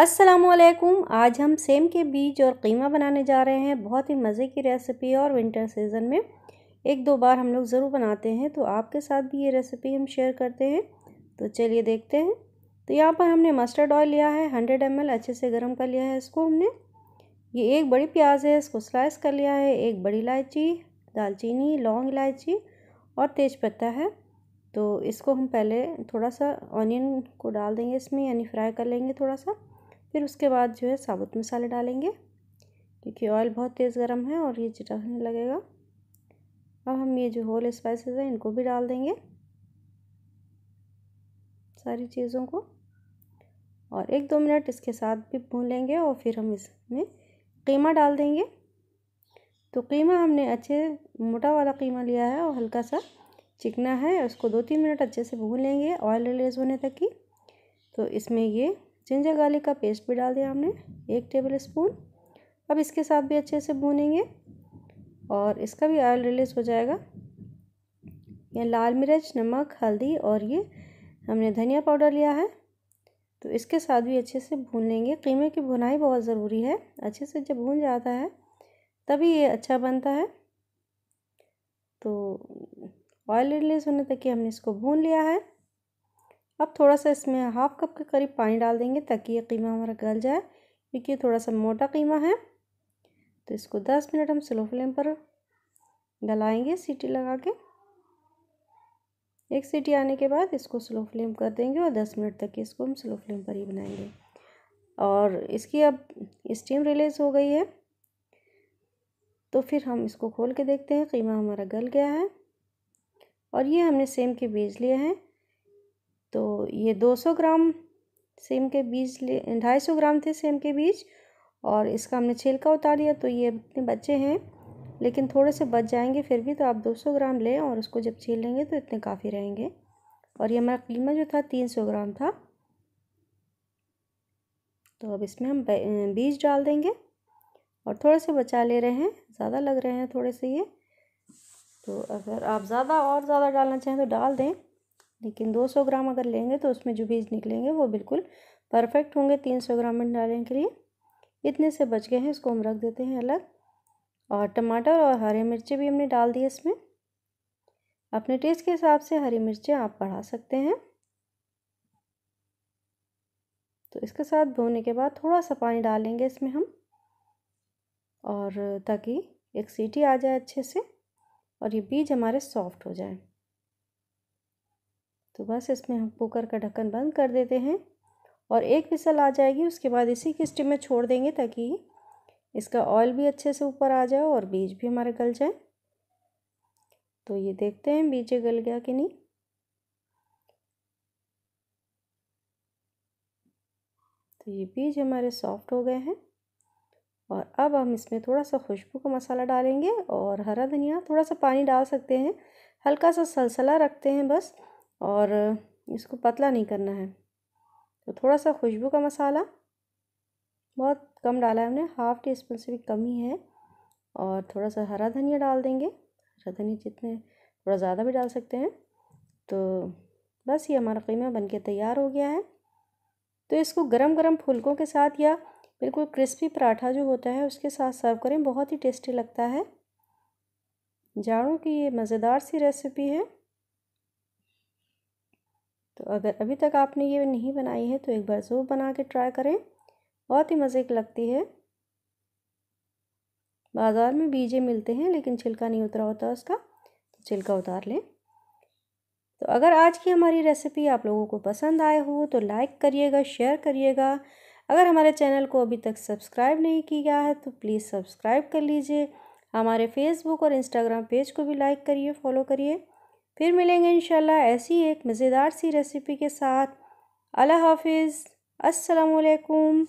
असलकुम आज हम सेम के बीज और कीमा बनाने जा रहे हैं बहुत ही मज़े की रेसिपी और विंटर सीज़न में एक दो बार हम लोग ज़रूर बनाते हैं तो आपके साथ भी ये रेसिपी हम शेयर करते हैं तो चलिए देखते हैं तो यहाँ पर हमने मस्टर्ड ऑयल लिया है हंड्रेड एम अच्छे से गर्म कर लिया है इसको हमने ये एक बड़ी प्याज है इसको स्लाइस कर लिया है एक बड़ी इलायची दालचीनी लौंग इलायची और तेज़पत्ता है तो इसको हम पहले थोड़ा सा ऑनियन को डाल देंगे इसमें यानी फ्राई कर लेंगे थोड़ा सा फिर उसके बाद जो है साबुत मसाले डालेंगे क्योंकि ऑयल बहुत तेज़ गर्म है और ये चिटकने लगेगा अब हम ये जो होल स्पाइसेस हैं इनको भी डाल देंगे सारी चीज़ों को और एक दो मिनट इसके साथ भी भून लेंगे और फिर हम इसमें कीमा डाल देंगे तो कीमा हमने अच्छे मोटा वाला कीमा लिया है और हल्का सा चिकना है उसको दो तीन मिनट अच्छे से भून लेंगे ऑयल रिलीज़ होने तक की तो इसमें ये जिंजर गार्लिक का पेस्ट भी डाल दिया हमने एक टेबल स्पून अब इसके साथ भी अच्छे से भूनेंगे और इसका भी ऑयल रिलीज़ हो जाएगा ये लाल मिर्च नमक हल्दी और ये हमने धनिया पाउडर लिया है तो इसके साथ भी अच्छे से भून लेंगे कीमे की भुनाई बहुत ज़रूरी है अच्छे से जब भून जाता है तभी ये अच्छा बनता है तो ऑयल रिलीज़ होने तक कि हमने इसको भून लिया है अब थोड़ा सा इसमें हाफ़ कप के करीब पानी डाल देंगे ताकि ये कीमा हमारा गल जाए क्योंकि थोड़ा सा मोटा कीमा है तो इसको दस मिनट हम स्लो फ्लेम पर गलाएंगे सीटी लगा के एक सीटी आने के बाद इसको स्लो फ्लेम कर देंगे और दस मिनट तक इसको हम स्लो फ्लेम पर ही बनाएंगे और इसकी अब स्टीम रिलीज़ हो गई है तो फिर हम इसको खोल के देखते हैं कीमा हमारा गल गया है और ये हमने सेम के बेच लिए हैं तो ये 200 ग्राम सेम के बीज ले ढाई सौ ग्राम थे सेम के बीज और इसका हमने छिलका उतार लिया तो ये इतने बच्चे हैं लेकिन थोड़े से बच जाएंगे फिर भी तो आप 200 ग्राम लें और उसको जब छील लेंगे तो इतने काफ़ी रहेंगे और ये हमारा कीमा जो था 300 ग्राम था तो अब इसमें हम बीज डाल देंगे और थोड़े से बचा ले रहे हैं ज़्यादा लग रहे हैं थोड़े से ये तो अगर आप ज़्यादा और ज़्यादा डालना चाहें तो डाल दें लेकिन 200 ग्राम अगर लेंगे तो उसमें जो बीज निकलेंगे वो बिल्कुल परफेक्ट होंगे 300 ग्राम में डालने के लिए इतने से बच गए हैं इसको हम रख देते हैं अलग और टमाटर और हरी मिर्ची भी हमने डाल दी इसमें अपने टेस्ट के हिसाब से हरी मिर्चें आप बढ़ा सकते हैं तो इसके साथ धोने के बाद थोड़ा सा पानी डालेंगे इसमें हम और ताकि एक सीटी आ जाए अच्छे से और ये बीज हमारे सॉफ्ट हो जाए तो बस इसमें हम कुकर का ढक्कन बंद कर देते हैं और एक विसल आ जाएगी उसके बाद इसी की स्टीम में छोड़ देंगे ताकि इसका ऑयल भी अच्छे से ऊपर आ जाए और बीज भी हमारे गल जाए तो ये देखते हैं बीज गल गया कि नहीं तो ये बीज हमारे सॉफ्ट हो गए हैं और अब हम इसमें थोड़ा सा खुशबू का मसाला डालेंगे और हरा धनिया थोड़ा सा पानी डाल सकते हैं हल्का सा सलसला रखते हैं बस और इसको पतला नहीं करना है तो थोड़ा सा खुशबू का मसाला बहुत कम डाला है हमने हाफ़ टी स्पून से भी कम ही है और थोड़ा सा हरा धनिया डाल देंगे हरा धनिया जितने थोड़ा ज़्यादा भी डाल सकते हैं तो बस ये हमारा कीमा बनके तैयार हो गया है तो इसको गरम गरम फुलकों के साथ या बिल्कुल क्रिस्पी पराठा जो होता है उसके साथ सर्व करें बहुत ही टेस्टी लगता है जाड़ों की ये मज़ेदार सी रेसिपी है तो अगर अभी तक आपने ये नहीं बनाई है तो एक बार ज़रूर बना के ट्राई करें बहुत ही मज़े की लगती है बाज़ार में बीजे मिलते हैं लेकिन छिलका नहीं उतरा होता उसका तो छिलका उतार लें तो अगर आज की हमारी रेसिपी आप लोगों को पसंद आए हो तो लाइक करिएगा शेयर करिएगा अगर हमारे चैनल को अभी तक सब्सक्राइब नहीं किया है तो प्लीज़ सब्सक्राइब कर लीजिए हमारे फेसबुक और इंस्टाग्राम पेज को भी लाइक करिए फॉलो करिए फिर मिलेंगे इन ऐसी एक मज़ेदार सी रेसिपी के साथ अल्लाह हाफिज़ असलकुम